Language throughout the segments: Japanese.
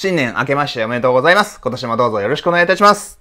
新年明けましておめでとうございます。今年もどうぞよろしくお願いいたします。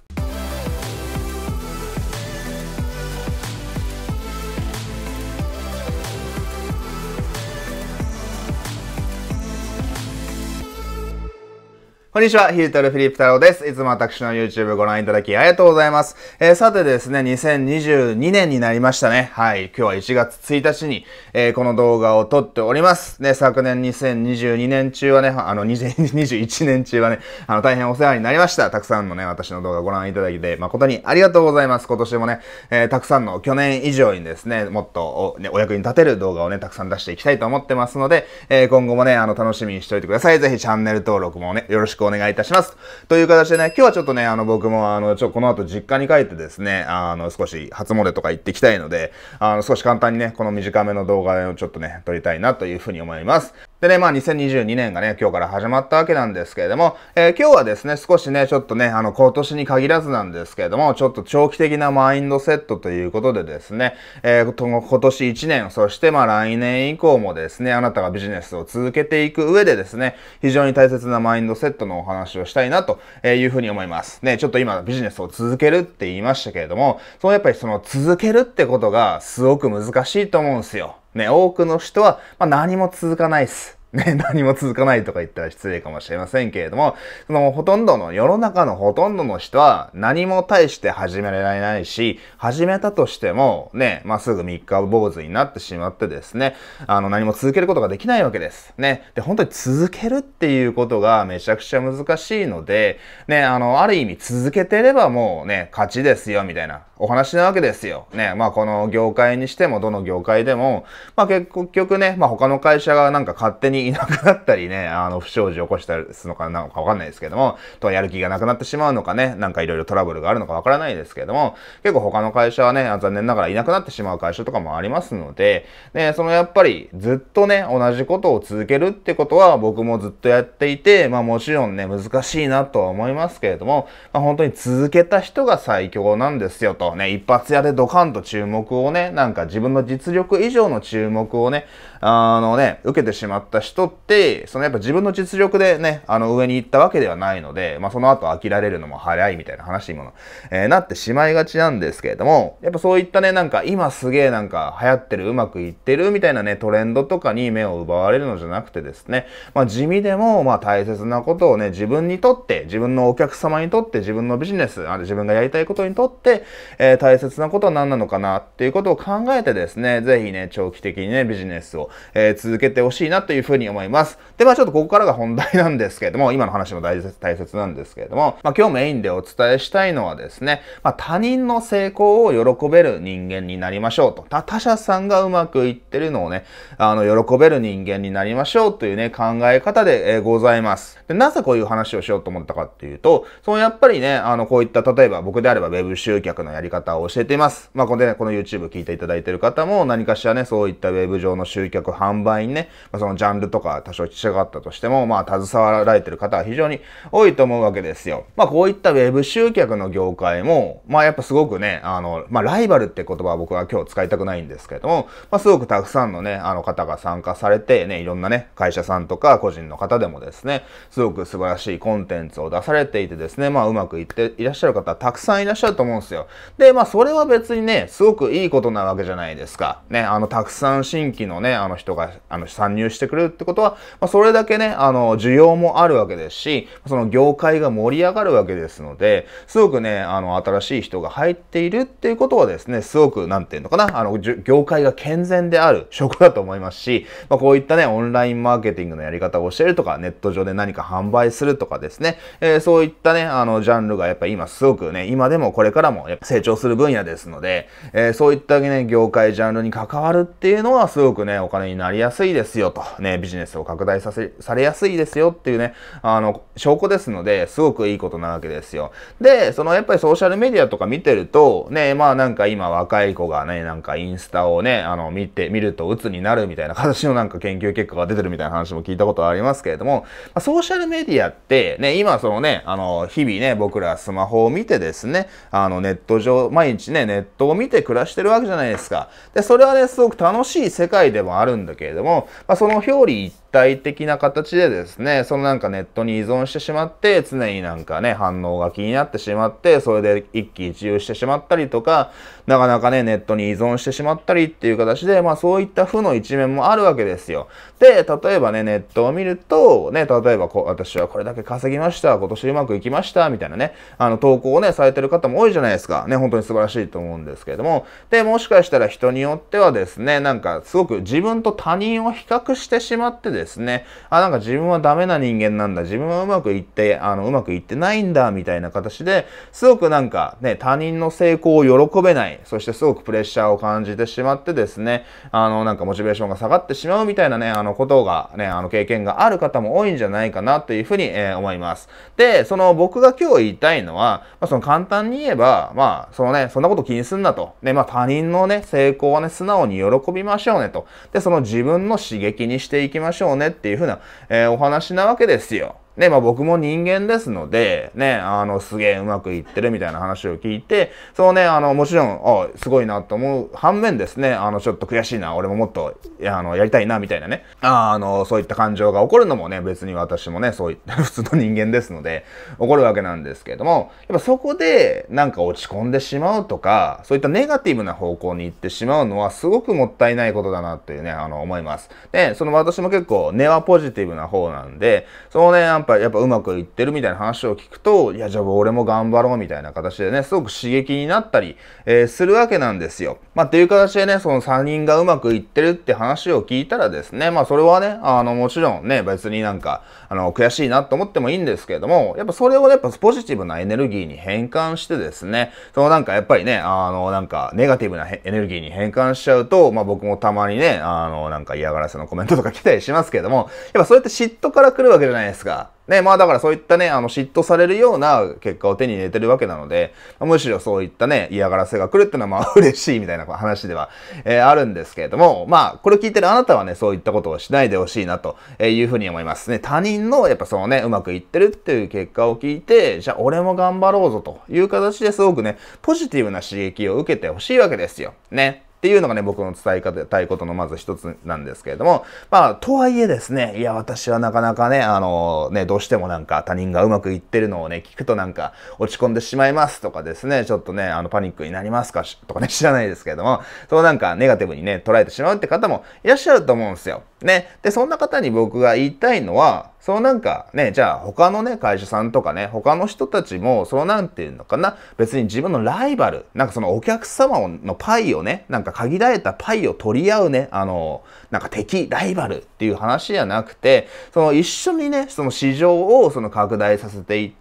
こんにちは、ヒルトルフィリップ太郎です。いつも私の YouTube ご覧いただきありがとうございます。えー、さてですね、2022年になりましたね。はい、今日は1月1日に、えー、この動画を撮っております。ね、昨年2022年中はね、あの、2021年中はね、あの、大変お世話になりました。たくさんのね、私の動画ご覧いただきて、誠にありがとうございます。今年もね、えー、たくさんの去年以上にですね、もっとお,、ね、お役に立てる動画をね、たくさん出していきたいと思ってますので、え今後もね、あの、楽しみにしておいてください。ぜひチャンネル登録もね、よろしくお願いします。お願いいたします。という形でね、今日はちょっとね、あの、僕も、あの、ちょ、この後実家に帰ってですね、あの、少し初詣とか行ってきたいので、あの、少し簡単にね、この短めの動画をちょっとね、撮りたいなというふうに思います。でね、まあ2022年がね、今日から始まったわけなんですけれども、えー、今日はですね、少しね、ちょっとね、あの、今年に限らずなんですけれども、ちょっと長期的なマインドセットということでですね、えー、今年1年、そしてまあ来年以降もですね、あなたがビジネスを続けていく上でですね、非常に大切なマインドセットのお話をしたいなというふうに思います。ね、ちょっと今ビジネスを続けるって言いましたけれども、そのやっぱりその続けるってことがすごく難しいと思うんですよ。ね、多くの人は、まあ、何も続かないです。ね、何も続かないとか言ったら失礼かもしれませんけれども、そのほとんどの、世の中のほとんどの人は何も対して始められないし、始めたとしてもね、まあ、すぐ三日坊主になってしまってですね、あの何も続けることができないわけです。ね。で、本当に続けるっていうことがめちゃくちゃ難しいので、ね、あの、ある意味続けてればもうね、勝ちですよ、みたいなお話なわけですよ。ね、まあこの業界にしてもどの業界でも、まあ結局ね、まあ他の会社がなんか勝手ににいなくなったりね、あの、不祥事を起こしたりするのかなのかわかんないですけども、とやる気がなくなってしまうのかね、なんかいろいろトラブルがあるのかわからないですけども、結構他の会社はね、残念ながらいなくなってしまう会社とかもありますので、ね、そのやっぱりずっとね、同じことを続けるってことは僕もずっとやっていて、まあもちろんね、難しいなとは思いますけれども、まあ、本当に続けた人が最強なんですよとね、一発屋でドカンと注目をね、なんか自分の実力以上の注目をね、あのね、受けてしまった人人って、そのやっぱ自分の実力でね、あの上に行ったわけではないので、まあその後飽きられるのも早いみたいな話にも、えー、なってしまいがちなんですけれども、やっぱそういったね、なんか今すげえなんか流行ってる、うまくいってるみたいなね、トレンドとかに目を奪われるのじゃなくてですね、まあ地味でも、まあ大切なことをね、自分にとって、自分のお客様にとって、自分のビジネス、あ自分がやりたいことにとって、えー、大切なことは何なのかなっていうことを考えてですね、ぜひね、長期的にね、ビジネスを、えー、続けてほしいなというふうにに思います。で、まあちょっとここからが本題なんですけれども、今の話も大切、大切なんですけれども、まあ今日メインでお伝えしたいのはですね、まあ他人の成功を喜べる人間になりましょうと。他者さんがうまくいってるのをね、あの、喜べる人間になりましょうというね、考え方で、えございます。で、なぜこういう話をしようと思ったかっていうと、そのやっぱりね、あの、こういった、例えば僕であれば web 集客のやり方を教えています。まあ、これね、この YouTube 聞いていただいている方も何かしらね、そういったウェブ上の集客販売にね、まあ、そのジャンルルとか多少違かったとしても、まあ、携わられてる方は非常に多いと思うわけですよ。まあ、こういったウェブ集客の業界も、まあ、やっぱすごくね、あの、まあ、ライバルって言葉は僕は今日使いたくないんですけれども、まあ、すごくたくさんのね、あの方が参加されて、ね、いろんなね、会社さんとか個人の方でもですね、すごく素晴らしいコンテンツを出されていてですね、まあ、うまくいっていらっしゃる方たくさんいらっしゃると思うんですよ。で、まあ、それは別にね、すごくいいことなわけじゃないですか。ね、あの、たくさん新規のね、あの人が、あの、参入してくれるってことは、まあ、それだけね、あの、需要もあるわけですし、その業界が盛り上がるわけですので、すごくね、あの、新しい人が入っているっていうことはですね、すごく、なんていうのかな、あの、業界が健全である証拠だと思いますし、まあ、こういったね、オンラインマーケティングのやり方を教えるとか、ネット上で何か販売するとかですね、えー、そういったね、あの、ジャンルがやっぱ今すごくね、今でもこれからもやっぱ成長する分野ですので、えー、そういったね、業界ジャンルに関わるっていうのはすごくね、お金になりやすいですよと、ね、ビビジネスを拡大させ、されやすいですよっていうね、あの、証拠ですので、すごくいいことなわけですよ。で、そのやっぱりソーシャルメディアとか見てると、ね、まあなんか今若い子がね、なんかインスタをね、あの、見て、見ると鬱になるみたいな形のなんか研究結果が出てるみたいな話も聞いたことありますけれども、まソーシャルメディアって、ね、今そのね、あの、日々ね、僕らスマホを見てですね、あの、ネット上、毎日ね、ネットを見て暮らしてるわけじゃないですか。で、それはね、すごく楽しい世界でもあるんだけれども、まあ、その表裏 please 体的な形でですね、そのなんかネットに依存してしまって、常になんかね、反応が気になってしまって、それで一喜一憂してしまったりとか、なかなかね、ネットに依存してしまったりっていう形で、まあそういった負の一面もあるわけですよ。で、例えばね、ネットを見ると、ね、例えばこ私はこれだけ稼ぎました、今年うまくいきました、みたいなね、あの投稿をね、されてる方も多いじゃないですか。ね、本当に素晴らしいと思うんですけれども。で、もしかしたら人によってはですね、なんかすごく自分と他人を比較してしまってですねですね、あ、なんか自分はダメな人間なんだ、自分はうまくいって、あの、うまくいってないんだ、みたいな形で、すごくなんかね、他人の成功を喜べない、そしてすごくプレッシャーを感じてしまってですね、あの、なんかモチベーションが下がってしまうみたいなね、あの、ことがね、あの、経験がある方も多いんじゃないかなというふうに、えー、思います。で、その僕が今日言いたいのは、まあ、その簡単に言えば、まあ、そのね、そんなこと気にすんなと。で、まあ、他人のね、成功はね、素直に喜びましょうねと。で、その自分の刺激にしていきましょうょうねっていうふうな、えー、お話なわけですよ。ね、まあ僕も人間ですので、ね、あの、すげえうまくいってるみたいな話を聞いて、そうね、あの、もちろん、あすごいなと思う。反面ですね、あの、ちょっと悔しいな、俺ももっと、あの、やりたいな、みたいなね。ああの、そういった感情が起こるのもね、別に私もね、そういった 普通の人間ですので、起こるわけなんですけれども、やっぱそこで、なんか落ち込んでしまうとか、そういったネガティブな方向に行ってしまうのは、すごくもったいないことだな、っていうね、あの、思います。で、その私も結構、根はポジティブな方なんで、そのね、ぱやっぱうまくいってるみたいな話を聞くと、いや、じゃあ俺も頑張ろうみたいな形でね、すごく刺激になったり、えー、するわけなんですよ。まあ、っていう形でね、その3人がうまくいってるって話を聞いたらですね、まあ、それはね、あの、もちろんね、別になんか、あの、悔しいなと思ってもいいんですけれども、やっぱそれをやっぱポジティブなエネルギーに変換してですね、そのなんかやっぱりね、あの、なんか、ネガティブなエネルギーに変換しちゃうと、まあ、僕もたまにね、あの、なんか嫌がらせのコメントとか来たりしますけども、やっぱそれって嫉妬から来るわけじゃないですか。ね、まあだからそういったね、あの嫉妬されるような結果を手に入れてるわけなので、むしろそういったね、嫌がらせが来るっていうのはまあ嬉しいみたいな話では、えー、あるんですけれども、まあこれ聞いてるあなたはね、そういったことをしないでほしいなというふうに思いますね。他人のやっぱそのね、うまくいってるっていう結果を聞いて、じゃあ俺も頑張ろうぞという形ですごくね、ポジティブな刺激を受けてほしいわけですよ。ね。っていうのがね、僕の伝え方たいことのまず一つなんですけれども、まあ、とはいえですね、いや、私はなかなかね、あのー、ね、どうしてもなんか他人がうまくいってるのをね、聞くとなんか落ち込んでしまいますとかですね、ちょっとね、あの、パニックになりますかとかね、知らないですけれども、そうなんかネガティブにね、捉えてしまうって方もいらっしゃると思うんですよ。ね。で、そんな方に僕が言いたいのは、そのなんかね、じゃあ他のね、会社さんとかね、他の人たちも、そのなんていうのかな、別に自分のライバル、なんかそのお客様のパイをね、なんか限られたパイを取り合うね、あの、なんか敵、ライバルっていう話じゃなくて、その一緒にね、その市場をその拡大させていって、、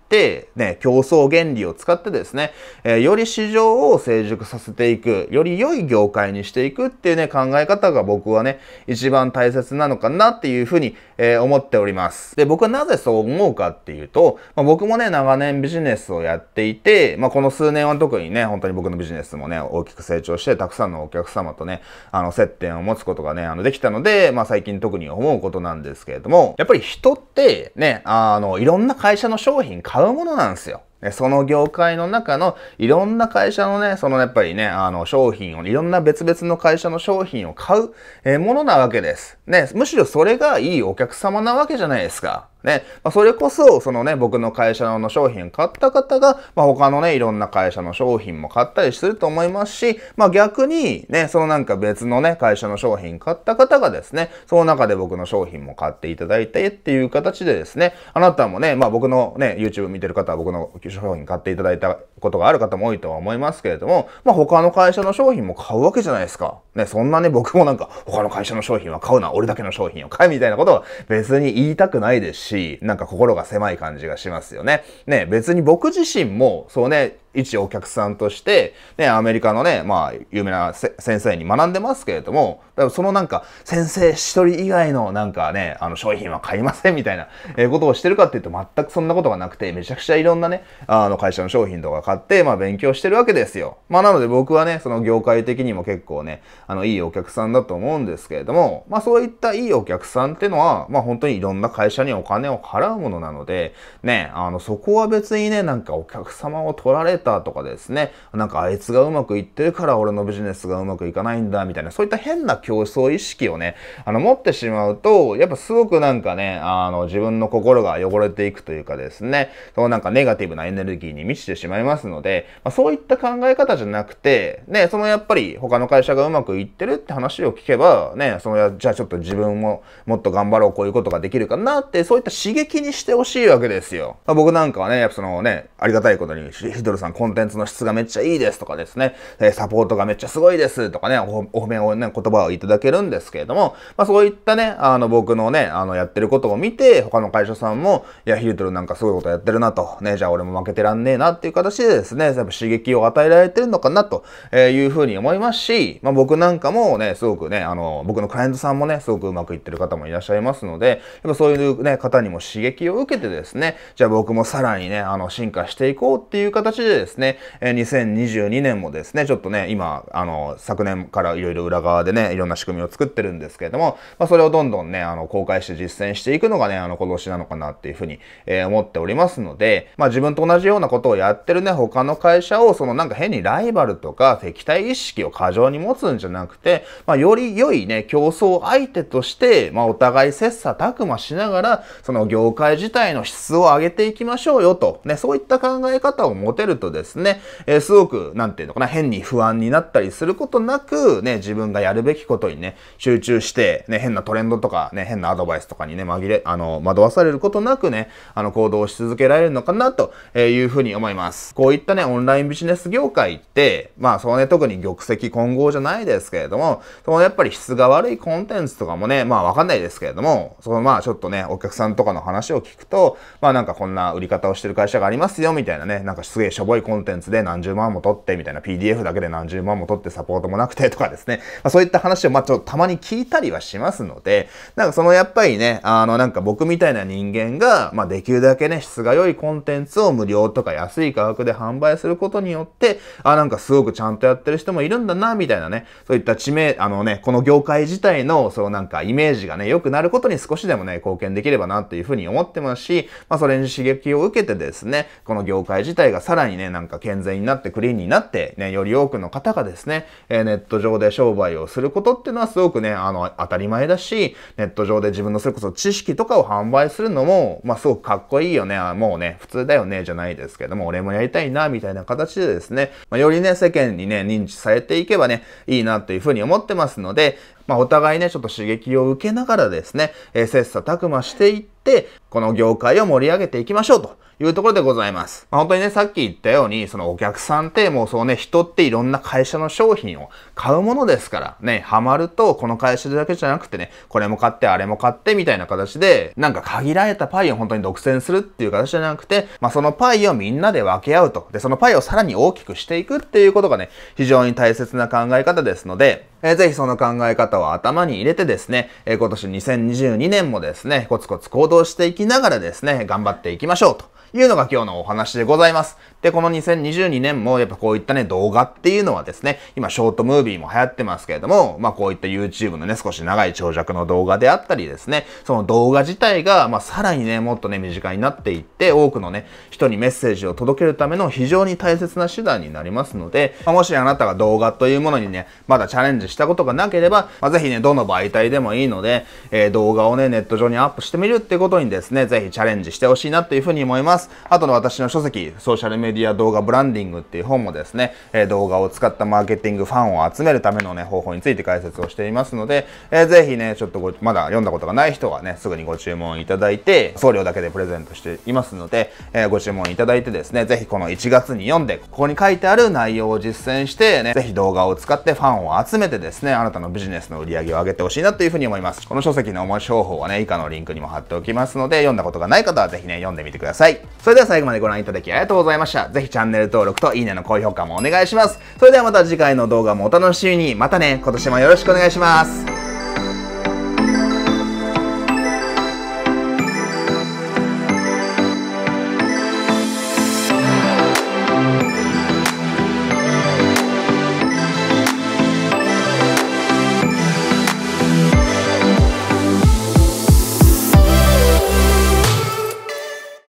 ね、競争原理を使ってですね、えー、より市場を成熟させていく、より良い業界にしていくっていうね、考え方が僕はね、一番大切なのかなっていうふうに、えー、思っております。で、僕はなぜそう思うかっていうと、まあ、僕もね、長年ビジネスをやっていて、まあ、この数年は特にね、本当に僕のビジネスもね、大きく成長して、たくさんのお客様とね、あの、接点を持つことがね、あの、できたので、まあ、最近特に思うことなんですけれども、やっぱり人って、ね、あの、いろんな会社の商品買買うものなんですよ。その業界の中のいろんな会社のね、そのやっぱりね、あの商品を、いろんな別々の会社の商品を買うものなわけです。ね、むしろそれがいいお客様なわけじゃないですか。ね。まあ、それこそ、そのね、僕の会社の商品を買った方が、まあ、他のね、いろんな会社の商品も買ったりすると思いますし、まあ、逆に、ね、そのなんか別のね、会社の商品買った方がですね、その中で僕の商品も買っていただいてっていう形でですね、あなたもね、まあ、僕のね、YouTube 見てる方は僕の商品買っていただいたことがある方も多いとは思いますけれども、まあ、他の会社の商品も買うわけじゃないですか。ね、そんなね、僕もなんか、他の会社の商品は買うな、俺だけの商品を買えみたいなことは別に言いたくないですし、なんか心が狭い感じがしますよね。ね、別に僕自身も、そうね、一お客さんとして、ね、アメリカのね、まあ、有名な先生に学んでますけれども、そのなんか、先生一人以外のなんかね、あの商品は買いませんみたいなことをしてるかっていうと、全くそんなことがなくて、めちゃくちゃいろんなね、あの会社の商品とか買って、まあ勉強してるわけですよ。まあなので僕はね、その業界的にも結構ね、あの、いいお客さんだと思うんですけれども、まあそういったいいお客さんってのは、まあ本当にいろんな会社にお金を払うものなので、ね、あの、そこは別にね、なんかお客様を取られたとかですね、なんかあいつがうまくいってるから俺のビジネスがうまくいかないんだ、みたいな、そういった変な競争意識をね、あの、持ってしまうと、やっぱすごくなんかね、あの、自分の心が汚れていくというかですね、そなんかネガティブなエネルギーに満ちてしまいますますので、まあ、そういった考え方じゃなくて、ね、そのやっぱり他の会社がうまくいってるって話を聞けば、ね、そのじゃあちょっと自分ももっと頑張ろう、こういうことができるかなって、そういった刺激にしてほしいわけですよ。まあ、僕なんかはね、やっぱそのね、ありがたいことに、ヒドルさんコンテンツの質がめっちゃいいですとかですね、サポートがめっちゃすごいですとかね、お褒めをね、言葉をいただけるんですけれども、まあ、そういったね、あの僕のね、あのやってることを見て、他の会社さんも、いや、ヒルトルなんかすごいことやってるなと、ね、じゃあ俺も負けてらんねえなっていう形ででですね、やっぱ刺激を与えられてるのかなというふうに思いますし、まあ、僕なんかもね、すごくね、あの、僕のクライアントさんもね、すごくうまくいってる方もいらっしゃいますので、やっぱそういうね、方にも刺激を受けてですね、じゃあ僕もさらにね、あの、進化していこうっていう形でですね、2022年もですね、ちょっとね、今、あの、昨年からいろいろ裏側でね、いろんな仕組みを作ってるんですけれども、まあ、それをどんどんね、あの、公開して実践していくのがね、あの、今年なのかなっていうふうに、えー、思っておりますので、まあ、自分と同じようなことをやってるね、他の会社をそのなんか変にライバルとか敵対意識を過剰に持つんじゃなくて、まあ、より良いね、競争相手として、まあ、お互い切磋琢磨しながら、その業界自体の質を上げていきましょうよと、ね、そういった考え方を持てるとですね、えー、すごく、なんていうのかな、変に不安になったりすることなく、ね、自分がやるべきことにね、集中して、ね、変なトレンドとか、ね、変なアドバイスとかにね、紛れ、あの、惑わされることなくね、あの、行動し続けられるのかなというふうに思います。こういったね、オンラインビジネス業界って、まあ、そのね、特に玉石混合じゃないですけれども、そのやっぱり質が悪いコンテンツとかもね、まあ、わかんないですけれども、そのまあ、ちょっとね、お客さんとかの話を聞くと、まあ、なんかこんな売り方をしてる会社がありますよ、みたいなね、なんかすげえしょぼいコンテンツで何十万も取って、みたいな PDF だけで何十万も取ってサポートもなくてとかですね、まあ、そういった話を、まあ、ちょっとたまに聞いたりはしますので、なんかそのやっぱりね、あの、なんか僕みたいな人間が、まあ、できるだけね、質が良いコンテンツを無料とか安い価格で販売することによって、あ、なんかすごくちゃんとやってる人もいるんだな、みたいなね、そういった知名、あのね、この業界自体の、そのなんかイメージがね、良くなることに少しでもね、貢献できればな、というふうに思ってますし、まあ、それに刺激を受けてですね、この業界自体がさらにね、なんか健全になってクリーンになって、ね、より多くの方がですね、えネット上で商売をすることっていうのはすごくね、あの、当たり前だし、ネット上で自分のそれこそ知識とかを販売するのも、まあ、すごくかっこいいよね、もうね、普通だよね、じゃないですけども、俺もやりたいいな、みたいな形でですね、まあ、よりね、世間にね、認知されていけばね、いいなというふうに思ってますので、まあ、お互いね、ちょっと刺激を受けながらですね、えー、切磋琢磨していって、この業界を盛り上げていきましょうというところでございます。まあ、本当にね、さっき言ったように、そのお客さんってもうそうね、人っていろんな会社の商品を買うものですから、ね、ハマると、この会社だけじゃなくてね、これも買って、あれも買ってみたいな形で、なんか限られたパイを本当に独占するっていう形じゃなくて、まあ、そのパイをみんなで分け合うと。で、そのパイをさらに大きくしていくっていうことがね、非常に大切な考え方ですので、えー、ぜひその考え方を頭に入れてですね、えー、今年2022年もですね、コツコツ行動していきながらですね、頑張っていきましょうというのが今日のお話でございます。で、この2022年もやっぱこういったね、動画っていうのはですね、今ショートムービーも流行ってますけれども、まあこういった YouTube のね、少し長い長尺の動画であったりですね、その動画自体が、まあさらにね、もっとね、身近になっていって、多くのね、人にメッセージを届けるための非常に大切な手段になりますので、まあ、もしあなたが動画というものにね、まだチャレンジしたことがなければ、まあ、ぜひね、どの媒体でもいいので、えー、動画をね、ネット上にアップしてみるってことにですね、ぜひチャレンジしてほしいなというふうに思います。あとの私の書籍、ソーシャルメディディア動画ブランディングっていう本もですね、え動画を使ったマーケティングファンを集めるためのね、方法について解説をしていますので、えー、ぜひね、ちょっとご、まだ読んだことがない人はね、すぐにご注文いただいて、送料だけでプレゼントしていますので、えー、ご注文いただいてですね、ぜひこの1月に読んで、ここに書いてある内容を実践してね、ぜひ動画を使ってファンを集めてですね、あなたのビジネスの売り上げを上げてほしいなというふうに思います。この書籍の面白方法はね、以下のリンクにも貼っておきますので、読んだことがない方はぜひね、読んでみてください。それでは最後までご覧いただきありがとうございました。、ぜひチャンネル登録といいねの高評価もお願いします。それではまた次回の動画もお楽しみに。またね、今年もよろしくお願いします。